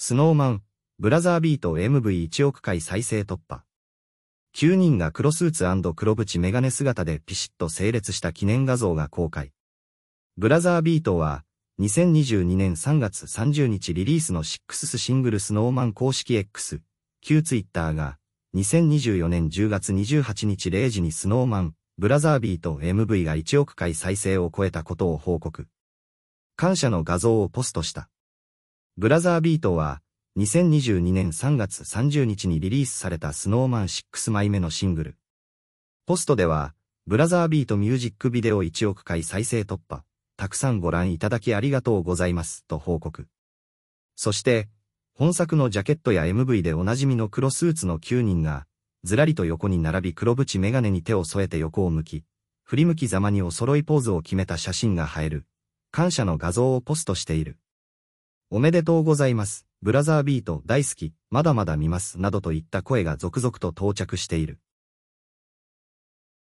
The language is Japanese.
スノーマン、ブラザービート MV1 億回再生突破。9人が黒スーツ黒縁メガネ姿でピシッと整列した記念画像が公開。ブラザービートは、2022年3月30日リリースのシックスシングルスノーマン公式 X、旧ツイッターが、2024年10月28日0時にスノーマン、ブラザービート MV が1億回再生を超えたことを報告。感謝の画像をポストした。ブラザービートは、2022年3月30日にリリースされたスノーマン6枚目のシングル。ポストでは、ブラザービートミュージックビデオ1億回再生突破、たくさんご覧いただきありがとうございますと報告。そして、本作のジャケットや MV でおなじみの黒スーツの9人が、ずらりと横に並び黒縁メガネに手を添えて横を向き、振り向きざまにお揃いポーズを決めた写真が映える、感謝の画像をポストしている。おめでとうございます。ブラザービート大好き、まだまだ見ます、などといった声が続々と到着している。